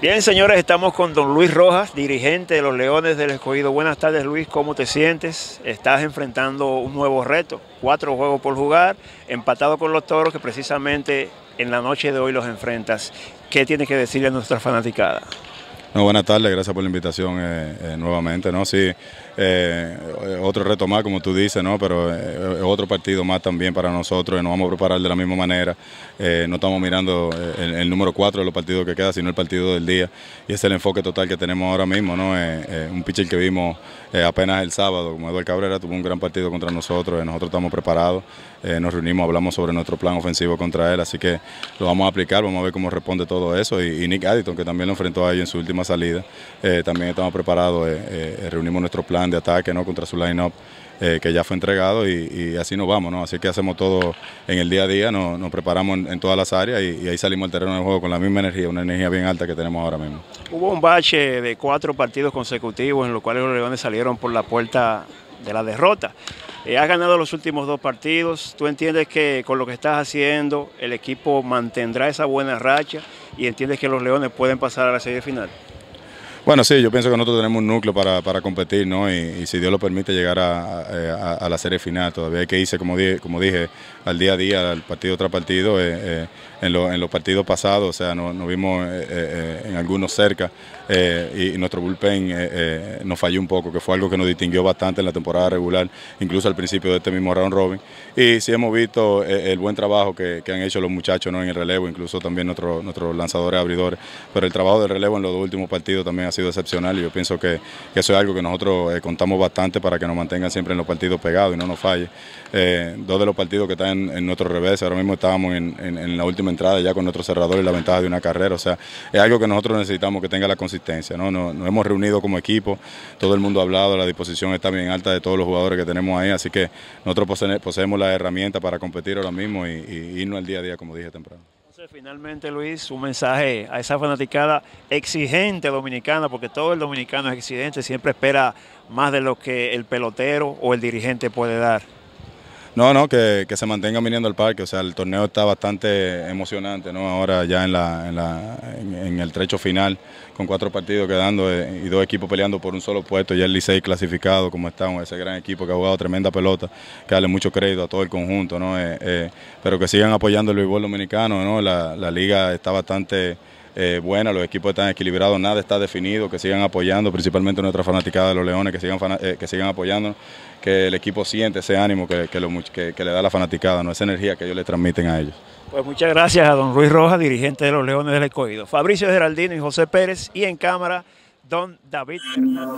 Bien, señores, estamos con don Luis Rojas, dirigente de los Leones del Escogido. Buenas tardes, Luis, ¿cómo te sientes? Estás enfrentando un nuevo reto, cuatro juegos por jugar, empatado con los toros que precisamente en la noche de hoy los enfrentas. ¿Qué tienes que decirle a nuestra fanaticada? buenas tardes, gracias por la invitación eh, eh, nuevamente, ¿no? Sí, eh, otro reto más, como tú dices, ¿no? Pero otro partido más también para nosotros, nos vamos a preparar de la misma manera. no estamos mirando el, número cuatro de los partidos que queda, sino el partido del día. Y es el enfoque total que tenemos ahora mismo, ¿no? un pitcher que vimos apenas el sábado, como Eduardo Cabrera, tuvo un gran partido contra nosotros, nosotros estamos preparados, nos reunimos, hablamos sobre nuestro plan ofensivo contra él, así que lo vamos a aplicar, vamos a ver cómo responde todo eso. Y, Nick Addison, que también lo enfrentó ahí en su última salida. Eh, también estamos preparados, eh, eh, reunimos nuestro plan de ataque ¿no? contra su line-up que ya fue entregado y, así nos vamos. ¿no? Así que hacemos todo en el día a día, nos, preparamos en, todas las áreas y, ahí salimos al terreno del juego con la misma energía, una energía bien alta que tenemos ahora mismo. Hubo un bache de cuatro partidos consecutivos en los cuales los Leones salieron por la puerta de la derrota. Eh, has ganado los últimos dos partidos. ¿Tú entiendes que con lo que estás haciendo el equipo mantendrá esa buena racha y entiendes que los Leones pueden pasar a la serie final? Bueno, sí, yo pienso que nosotros tenemos un núcleo para, para competir, ¿no? Y, si Dios lo permite llegar a, la serie final, todavía hay que irse, como, como dije, al día a día, al partido tras partido. Eh, eh, en, en, los partidos pasados, o sea, nos, vimos eh, en algunos cerca y, nuestro bullpen nos falló un poco, que fue algo que nos distinguió bastante en la temporada regular, incluso al principio de este mismo round robin. Y sí hemos visto el buen trabajo que, han hecho los muchachos ¿no? en el relevo, incluso también nuestros lanzadores abridores, pero el trabajo del relevo en los dos últimos partidos también ha sido excepcional y yo pienso que, eso es algo que nosotros eh, contamos bastante para que nos mantengan siempre en los partidos pegados y no nos falle. Eh, dos de los partidos que están en, nuestro revés, ahora mismo estábamos en, la última entrada ya con nuestro cerrador y la ventaja de una carrera, o sea, es algo que nosotros necesitamos que tenga la consistencia, ¿no? Nos, hemos reunido como equipo, todo el mundo ha hablado, la disposición está bien alta de todos los jugadores que tenemos ahí, así que nosotros poseemos la herramienta para competir ahora mismo y, y irnos al día a día, como dije temprano finalmente, Luis, un mensaje a esa fanaticada exigente dominicana, porque todo el dominicano es exigente, siempre espera más de lo que el pelotero o el dirigente puede dar. No, no, que, que, se mantenga viniendo al parque. O sea, el torneo está bastante emocionante, ¿no? Ahora ya en, la, en, la, en, el trecho final, con cuatro partidos quedando eh, y dos equipos peleando por un solo puesto. Ya el Licey clasificado, como está, ese gran equipo que ha jugado tremenda pelota, que darle mucho crédito a todo el conjunto, ¿no? Eh, eh, pero que sigan apoyando el béisbol dominicano, ¿no? La, la liga está bastante eh, buena, los equipos están equilibrados, nada está definido, que sigan apoyando, principalmente nuestra fanaticada de los Leones, que sigan, eh, que sigan apoyando, que el equipo siente ese ánimo que, le da la fanaticada, ¿no? esa energía que ellos le transmiten a ellos. Pues muchas gracias a don Ruiz Rojas, dirigente de los Leones del Ecoido. Fabricio Geraldino y José Pérez, y en cámara, don David Hernández.